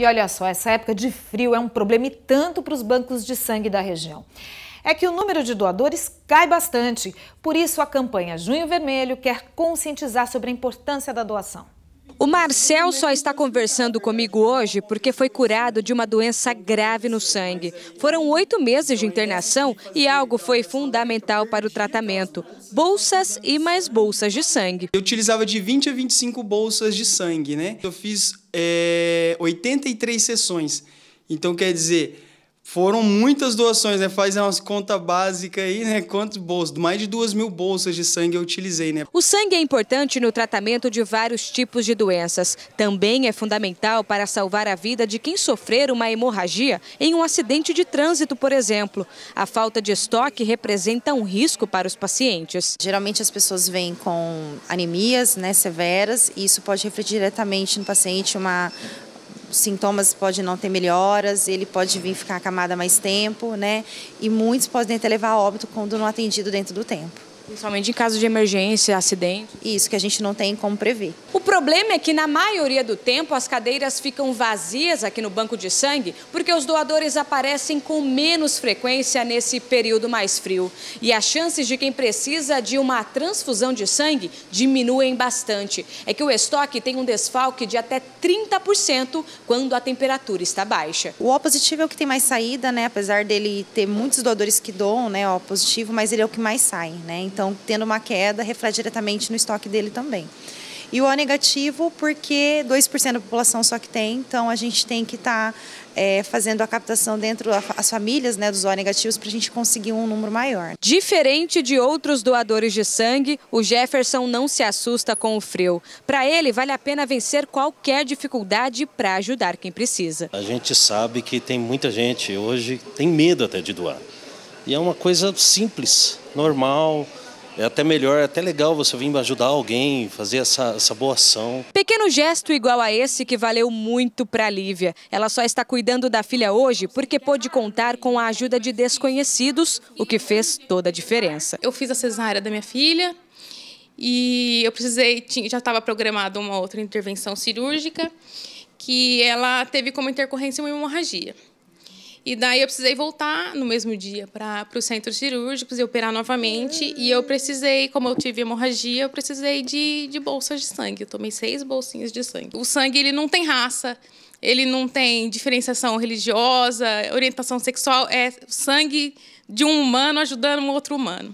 E olha só, essa época de frio é um problema e tanto para os bancos de sangue da região é que o número de doadores cai bastante. Por isso, a campanha Junho Vermelho quer conscientizar sobre a importância da doação. O Marcel só está conversando comigo hoje porque foi curado de uma doença grave no sangue. Foram oito meses de internação e algo foi fundamental para o tratamento: bolsas e mais bolsas de sangue. Eu utilizava de 20 a 25 bolsas de sangue, né? Eu fiz é, eh, 83 sessões. Então, quer dizer, foram muitas doações, né? Faz umas contas básicas aí, né? Quantos bolsos? Mais de duas mil bolsas de sangue eu utilizei, né? O sangue é importante no tratamento de vários tipos de doenças. Também é fundamental para salvar a vida de quem sofrer uma hemorragia em um acidente de trânsito, por exemplo. A falta de estoque representa um risco para os pacientes. Geralmente as pessoas vêm com anemias né, severas e isso pode refletir diretamente no paciente uma os sintomas podem não ter melhoras, ele pode vir ficar acamado mais tempo, né? E muitos podem até levar a óbito quando não atendido dentro do tempo. Principalmente em caso de emergência, acidente. Isso, que a gente não tem como prever. O problema é que, na maioria do tempo, as cadeiras ficam vazias aqui no banco de sangue, porque os doadores aparecem com menos frequência nesse período mais frio. E as chances de quem precisa de uma transfusão de sangue diminuem bastante. É que o estoque tem um desfalque de até 30% quando a temperatura está baixa. O O positivo é o que tem mais saída, né? Apesar dele ter muitos doadores que doam, né? O positivo, mas ele é o que mais sai, né? Então, então, tendo uma queda, reflete diretamente no estoque dele também. E o O negativo, porque 2% da população só que tem, então a gente tem que estar tá, é, fazendo a captação dentro das famílias né, dos O negativos para a gente conseguir um número maior. Diferente de outros doadores de sangue, o Jefferson não se assusta com o frio. Para ele, vale a pena vencer qualquer dificuldade para ajudar quem precisa. A gente sabe que tem muita gente hoje tem medo até de doar. E é uma coisa simples, normal, é até melhor, é até legal você vir ajudar alguém, fazer essa, essa boa ação. Pequeno gesto igual a esse que valeu muito para Lívia. Ela só está cuidando da filha hoje porque pôde contar com a ajuda de desconhecidos, o que fez toda a diferença. Eu fiz a cesárea da minha filha e eu precisei, já estava programada uma outra intervenção cirúrgica que ela teve como intercorrência uma hemorragia. E daí eu precisei voltar no mesmo dia para o centro cirúrgico e operar novamente. E eu precisei, como eu tive hemorragia, eu precisei de, de bolsas de sangue. Eu tomei seis bolsinhas de sangue. O sangue ele não tem raça, ele não tem diferenciação religiosa, orientação sexual. É sangue de um humano ajudando um outro humano.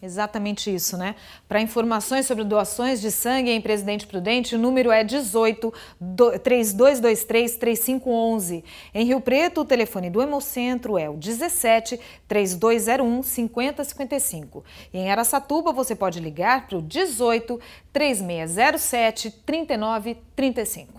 Exatamente isso, né? Para informações sobre doações de sangue em Presidente Prudente, o número é 18 3223 3511. Em Rio Preto, o telefone do Hemocentro é o 17 3201 5055. E em Aracatuba, você pode ligar para o 18 3607 3935.